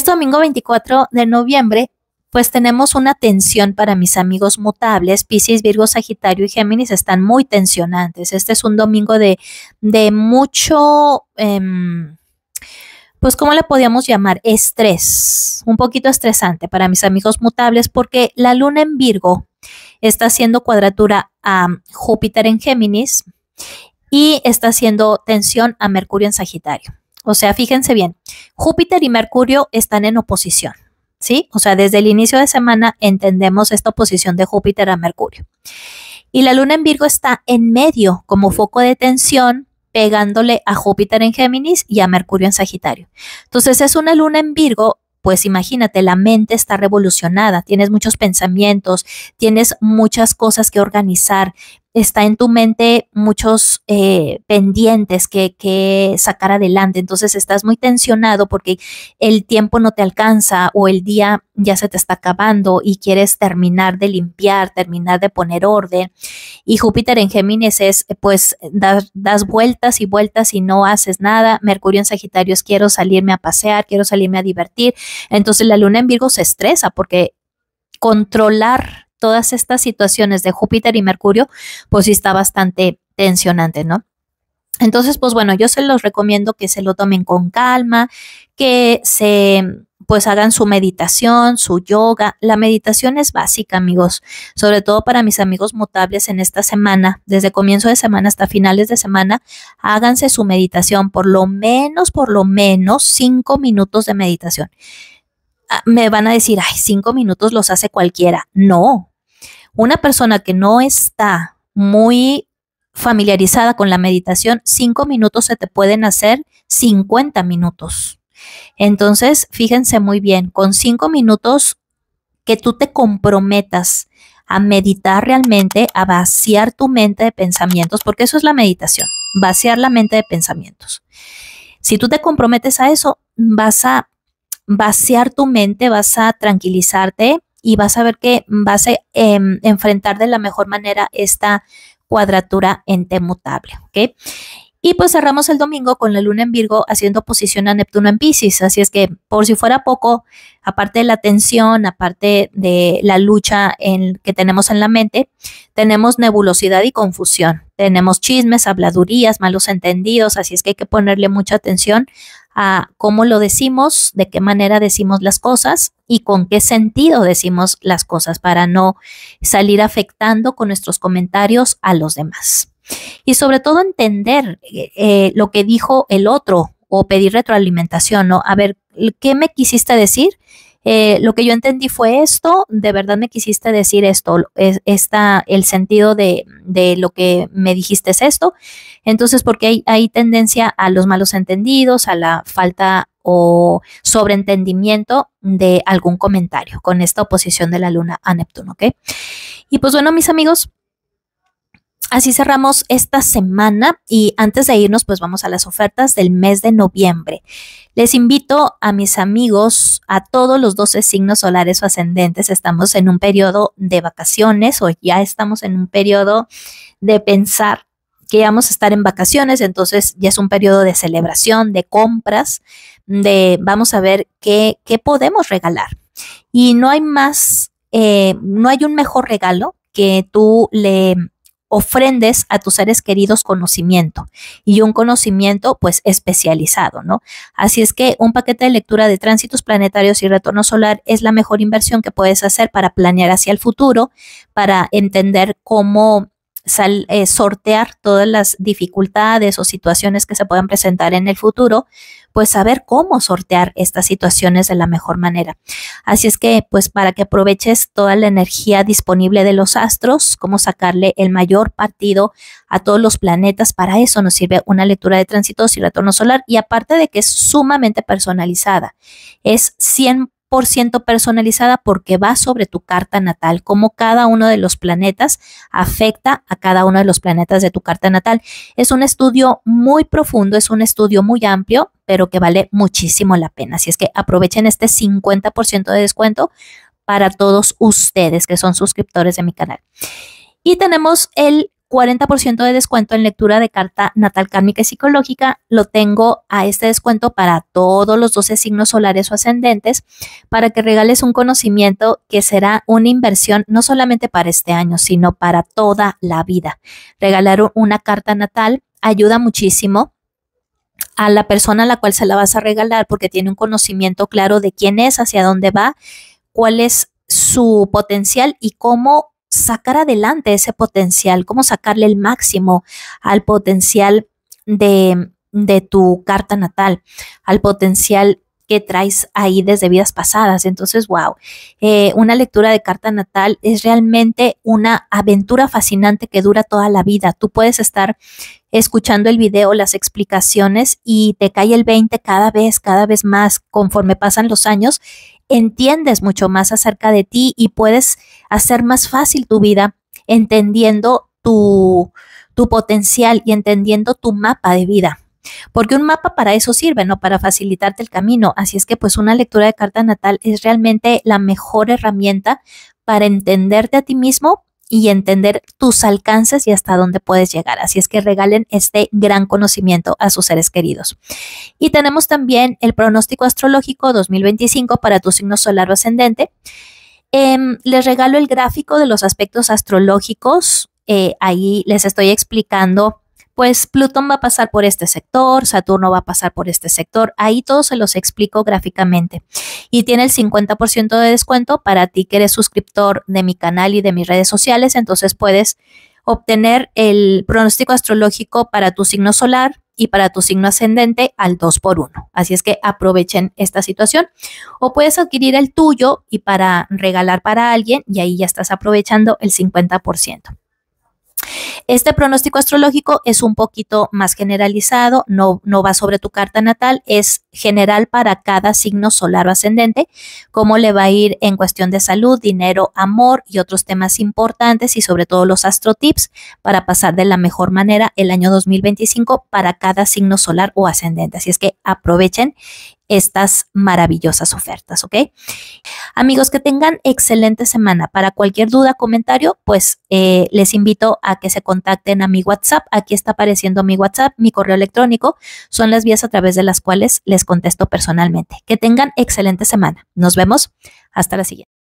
Este domingo 24 de noviembre, pues tenemos una tensión para mis amigos mutables. Piscis, Virgo, Sagitario y Géminis están muy tensionantes. Este es un domingo de, de mucho... Em, pues, ¿cómo le podíamos llamar? Estrés, un poquito estresante para mis amigos mutables, porque la luna en Virgo está haciendo cuadratura a Júpiter en Géminis y está haciendo tensión a Mercurio en Sagitario. O sea, fíjense bien, Júpiter y Mercurio están en oposición, ¿sí? O sea, desde el inicio de semana entendemos esta oposición de Júpiter a Mercurio. Y la luna en Virgo está en medio como foco de tensión, pegándole a Júpiter en Géminis y a Mercurio en Sagitario. Entonces es una luna en Virgo pues imagínate, la mente está revolucionada, tienes muchos pensamientos, tienes muchas cosas que organizar, está en tu mente muchos eh, pendientes que, que, sacar adelante. Entonces estás muy tensionado porque el tiempo no te alcanza o el día ya se te está acabando y quieres terminar de limpiar, terminar de poner orden. Y Júpiter en Géminis es, pues, das, das vueltas y vueltas y no haces nada. Mercurio en Sagitario es quiero salirme a pasear, quiero salirme a divertir. Entonces la luna en Virgo se estresa porque controlar todas estas situaciones de Júpiter y Mercurio, pues sí está bastante tensionante, ¿no? Entonces, pues bueno, yo se los recomiendo que se lo tomen con calma, que se pues hagan su meditación, su yoga. La meditación es básica, amigos, sobre todo para mis amigos mutables en esta semana, desde comienzo de semana hasta finales de semana, háganse su meditación, por lo menos, por lo menos cinco minutos de meditación. Ah, me van a decir, ay, cinco minutos los hace cualquiera. No, una persona que no está muy familiarizada con la meditación, cinco minutos se te pueden hacer 50 minutos. Entonces, fíjense muy bien, con cinco minutos que tú te comprometas a meditar realmente, a vaciar tu mente de pensamientos, porque eso es la meditación, vaciar la mente de pensamientos. Si tú te comprometes a eso, vas a vaciar tu mente, vas a tranquilizarte, y vas a ver que vas a em, enfrentar de la mejor manera esta cuadratura en T mutable. ¿ok? Y pues cerramos el domingo con la luna en Virgo haciendo posición a Neptuno en Pisces. Así es que por si fuera poco, aparte de la tensión, aparte de la lucha que tenemos en la mente, tenemos nebulosidad y confusión. Tenemos chismes, habladurías, malos entendidos. Así es que hay que ponerle mucha atención a cómo lo decimos, de qué manera decimos las cosas y con qué sentido decimos las cosas para no salir afectando con nuestros comentarios a los demás. Y sobre todo entender eh, eh, lo que dijo el otro o pedir retroalimentación, ¿no? A ver, ¿qué me quisiste decir? Eh, lo que yo entendí fue esto, de verdad me quisiste decir esto, es, el sentido de, lo que me dijiste es esto. Entonces, porque hay, hay tendencia a los malos entendidos, a la falta o sobreentendimiento de algún comentario con esta oposición de la luna a Neptuno, ¿ok? Y pues bueno, mis amigos, Así cerramos esta semana y antes de irnos pues vamos a las ofertas del mes de noviembre. Les invito a mis amigos, a todos los 12 signos solares o ascendentes, estamos en un periodo de vacaciones o ya estamos en un periodo de pensar que vamos a estar en vacaciones, entonces ya es un periodo de celebración, de compras, de vamos a ver qué, podemos regalar. Y no hay más, eh, no hay un mejor regalo que tú le ofrendes a tus seres queridos conocimiento y un conocimiento pues especializado, ¿no? Así es que un paquete de lectura de tránsitos planetarios y retorno solar es la mejor inversión que puedes hacer para planear hacia el futuro, para entender cómo eh, sortear todas las dificultades o situaciones que se puedan presentar en el futuro pues saber cómo sortear estas situaciones de la mejor manera. Así es que pues para que aproveches toda la energía disponible de los astros, cómo sacarle el mayor partido a todos los planetas, para eso nos sirve una lectura de tránsitos y retorno solar y aparte de que es sumamente personalizada, es 100 por ciento personalizada porque va sobre tu carta natal, como cada uno de los planetas afecta a cada uno de los planetas de tu carta natal. Es un estudio muy profundo, es un estudio muy amplio, pero que vale muchísimo la pena. Así es que aprovechen este 50% de descuento para todos ustedes que son suscriptores de mi canal. Y tenemos el 40% de descuento en lectura de carta natal kármica y psicológica. Lo tengo a este descuento para todos los 12 signos solares o ascendentes para que regales un conocimiento que será una inversión no solamente para este año, sino para toda la vida. Regalar una carta natal ayuda muchísimo a la persona a la cual se la vas a regalar porque tiene un conocimiento claro de quién es, hacia dónde va, cuál es su potencial y cómo sacar adelante ese potencial, cómo sacarle el máximo al potencial de, tu carta natal, al potencial que traes ahí desde vidas pasadas. Entonces, wow, eh, una lectura de carta natal es realmente una aventura fascinante que dura toda la vida. Tú puedes estar escuchando el video, las explicaciones y te cae el 20 cada vez, cada vez más conforme pasan los años. Entiendes mucho más acerca de ti y puedes hacer más fácil tu vida entendiendo tu, potencial y entendiendo tu mapa de vida. Porque un mapa para eso sirve, ¿no? Para facilitarte el camino. Así es que pues una lectura de carta natal es realmente la mejor herramienta para entenderte a ti mismo y entender tus alcances y hasta dónde puedes llegar. Así es que regalen este gran conocimiento a sus seres queridos. Y tenemos también el pronóstico astrológico 2025 para tu signo solar o ascendente Em, les regalo el gráfico de los aspectos astrológicos. Eh, ahí les estoy explicando, pues Plutón va a pasar por este sector, Saturno va a pasar por este sector. Ahí todo se los explico gráficamente. Y tiene el 50% de descuento para ti que eres suscriptor de mi canal y de mis redes sociales. Entonces puedes obtener el pronóstico astrológico para tu signo solar y para tu signo ascendente al 2 por 1. Así es que aprovechen esta situación. O puedes adquirir el tuyo y para regalar para alguien y ahí ya estás aprovechando el 50%. Este pronóstico astrológico es un poquito más generalizado, no, no va sobre tu carta natal, es general para cada signo solar o ascendente, cómo le va a ir en cuestión de salud, dinero, amor y otros temas importantes y sobre todo los astrotips para pasar de la mejor manera el año 2025 para cada signo solar o ascendente. Así es que aprovechen estas maravillosas ofertas, ¿ok? Amigos, que tengan excelente semana. Para cualquier duda, comentario, pues eh, les invito a que se contacten a mi WhatsApp. Aquí está apareciendo mi WhatsApp, mi correo electrónico. Son las vías a través de las cuales les contesto personalmente. Que tengan excelente semana. Nos vemos. Hasta la siguiente.